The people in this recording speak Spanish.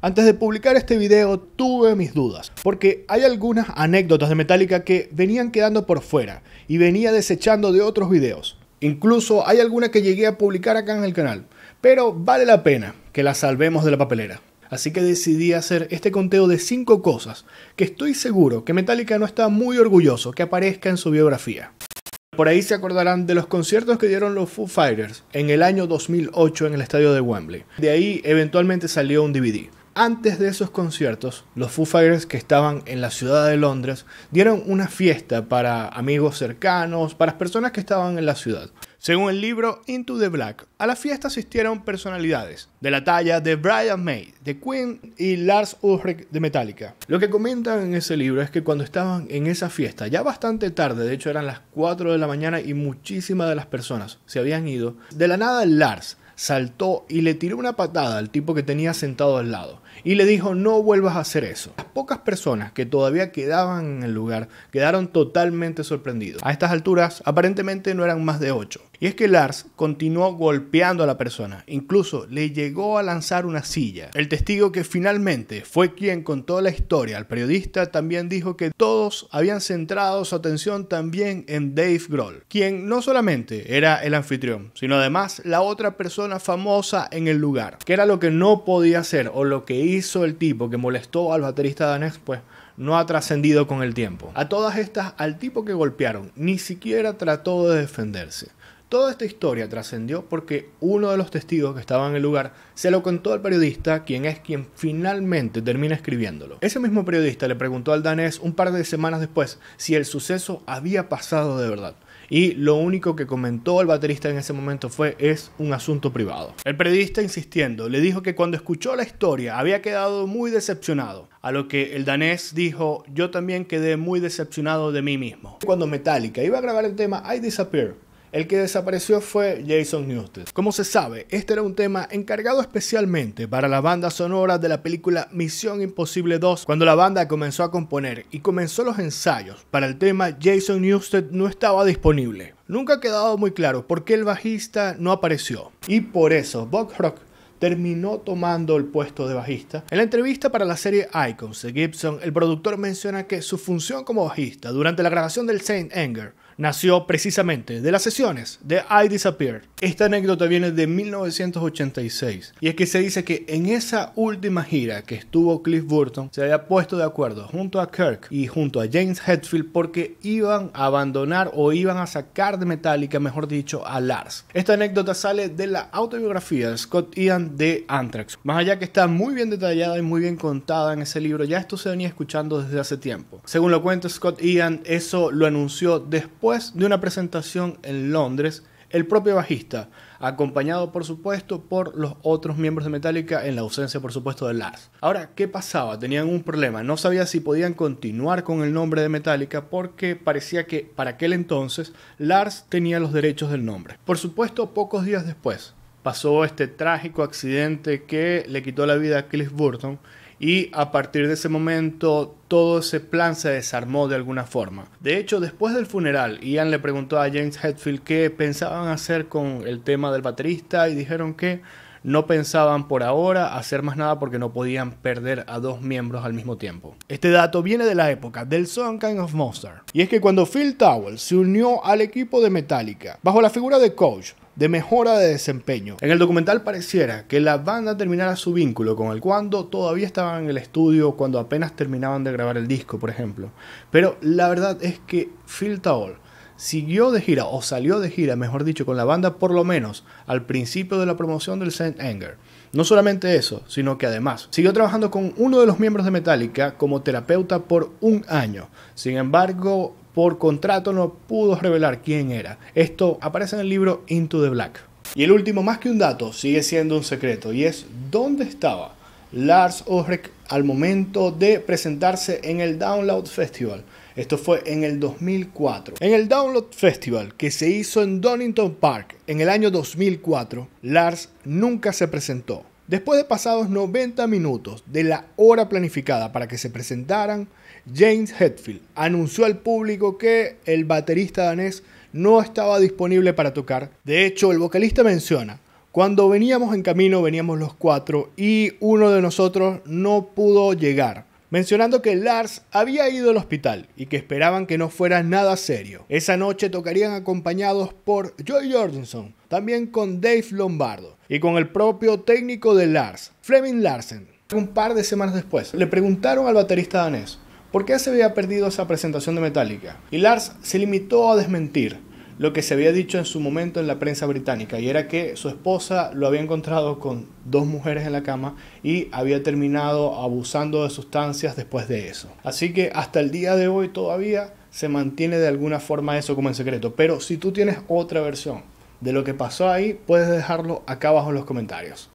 Antes de publicar este video tuve mis dudas, porque hay algunas anécdotas de Metallica que venían quedando por fuera y venía desechando de otros videos. Incluso hay alguna que llegué a publicar acá en el canal, pero vale la pena que la salvemos de la papelera. Así que decidí hacer este conteo de 5 cosas que estoy seguro que Metallica no está muy orgulloso que aparezca en su biografía. Por ahí se acordarán de los conciertos que dieron los Foo Fighters en el año 2008 en el estadio de Wembley. De ahí eventualmente salió un DVD. Antes de esos conciertos, los Foo Fighters que estaban en la ciudad de Londres dieron una fiesta para amigos cercanos, para las personas que estaban en la ciudad. Según el libro Into the Black, a la fiesta asistieron personalidades de la talla de Brian May, de Queen y Lars Ulrich de Metallica. Lo que comentan en ese libro es que cuando estaban en esa fiesta, ya bastante tarde, de hecho eran las 4 de la mañana y muchísimas de las personas se habían ido, de la nada Lars saltó y le tiró una patada al tipo que tenía sentado al lado y le dijo no vuelvas a hacer eso. Las pocas personas que todavía quedaban en el lugar quedaron totalmente sorprendidos. A estas alturas aparentemente no eran más de ocho y es que Lars continuó golpeando a la persona, incluso le llegó a lanzar una silla. El testigo que finalmente fue quien contó la historia al periodista también dijo que todos habían centrado su atención también en Dave Grohl, quien no solamente era el anfitrión, sino además la otra persona famosa en el lugar, que era lo que no podía hacer o lo que hizo el tipo que molestó al baterista danés, pues no ha trascendido con el tiempo. A todas estas, al tipo que golpearon, ni siquiera trató de defenderse. Toda esta historia trascendió porque uno de los testigos que estaba en el lugar se lo contó al periodista, quien es quien finalmente termina escribiéndolo. Ese mismo periodista le preguntó al danés un par de semanas después si el suceso había pasado de verdad. Y lo único que comentó el baterista en ese momento fue es un asunto privado. El periodista insistiendo le dijo que cuando escuchó la historia había quedado muy decepcionado, a lo que el danés dijo yo también quedé muy decepcionado de mí mismo. Cuando Metallica iba a grabar el tema I Disappear, el que desapareció fue Jason Newsted. Como se sabe, este era un tema encargado especialmente para la banda sonora de la película Misión Imposible 2. Cuando la banda comenzó a componer y comenzó los ensayos para el tema, Jason Newsted no estaba disponible. Nunca ha quedado muy claro por qué el bajista no apareció. Y por eso, Bob Rock terminó tomando el puesto de bajista. En la entrevista para la serie Icons de Gibson, el productor menciona que su función como bajista durante la grabación del Saint Anger nació precisamente de las sesiones de I Disappeared. Esta anécdota viene de 1986 y es que se dice que en esa última gira que estuvo Cliff Burton se había puesto de acuerdo junto a Kirk y junto a James Hetfield porque iban a abandonar o iban a sacar de Metallica, mejor dicho, a Lars. Esta anécdota sale de la autobiografía de Scott Ian de Anthrax. Más allá que está muy bien detallada y muy bien contada en ese libro, ya esto se venía escuchando desde hace tiempo. Según lo cuenta Scott Ian, eso lo anunció después de una presentación en Londres el propio bajista, acompañado por supuesto por los otros miembros de Metallica en la ausencia por supuesto de Lars. Ahora, ¿qué pasaba? Tenían un problema, no sabía si podían continuar con el nombre de Metallica porque parecía que para aquel entonces Lars tenía los derechos del nombre. Por supuesto, pocos días después, pasó este trágico accidente que le quitó la vida a Cliff Burton y a partir de ese momento todo ese plan se desarmó de alguna forma. De hecho, después del funeral, Ian le preguntó a James Hetfield qué pensaban hacer con el tema del baterista y dijeron que no pensaban por ahora hacer más nada porque no podían perder a dos miembros al mismo tiempo. Este dato viene de la época del Song Kind of Monster. Y es que cuando Phil Towell se unió al equipo de Metallica, bajo la figura de coach, de mejora de desempeño. En el documental pareciera que la banda terminara su vínculo con el cuando todavía estaban en el estudio, cuando apenas terminaban de grabar el disco, por ejemplo. Pero la verdad es que Phil Towell siguió de gira o salió de gira, mejor dicho, con la banda por lo menos al principio de la promoción del Saint Anger. No solamente eso, sino que además siguió trabajando con uno de los miembros de Metallica como terapeuta por un año. Sin embargo, por contrato no pudo revelar quién era. Esto aparece en el libro Into the Black. Y el último, más que un dato, sigue siendo un secreto y es dónde estaba Lars Ulrich al momento de presentarse en el Download Festival. Esto fue en el 2004. En el Download Festival que se hizo en Donington Park en el año 2004, Lars nunca se presentó. Después de pasados 90 minutos de la hora planificada para que se presentaran, James Hetfield anunció al público que el baterista danés no estaba disponible para tocar. De hecho, el vocalista menciona, cuando veníamos en camino veníamos los cuatro y uno de nosotros no pudo llegar mencionando que Lars había ido al hospital y que esperaban que no fuera nada serio. Esa noche tocarían acompañados por Joey Jordanson, también con Dave Lombardo y con el propio técnico de Lars, Fleming Larsen. Un par de semanas después, le preguntaron al baterista danés por qué se había perdido esa presentación de Metallica y Lars se limitó a desmentir lo que se había dicho en su momento en la prensa británica, y era que su esposa lo había encontrado con dos mujeres en la cama y había terminado abusando de sustancias después de eso. Así que hasta el día de hoy todavía se mantiene de alguna forma eso como en secreto, pero si tú tienes otra versión de lo que pasó ahí, puedes dejarlo acá abajo en los comentarios.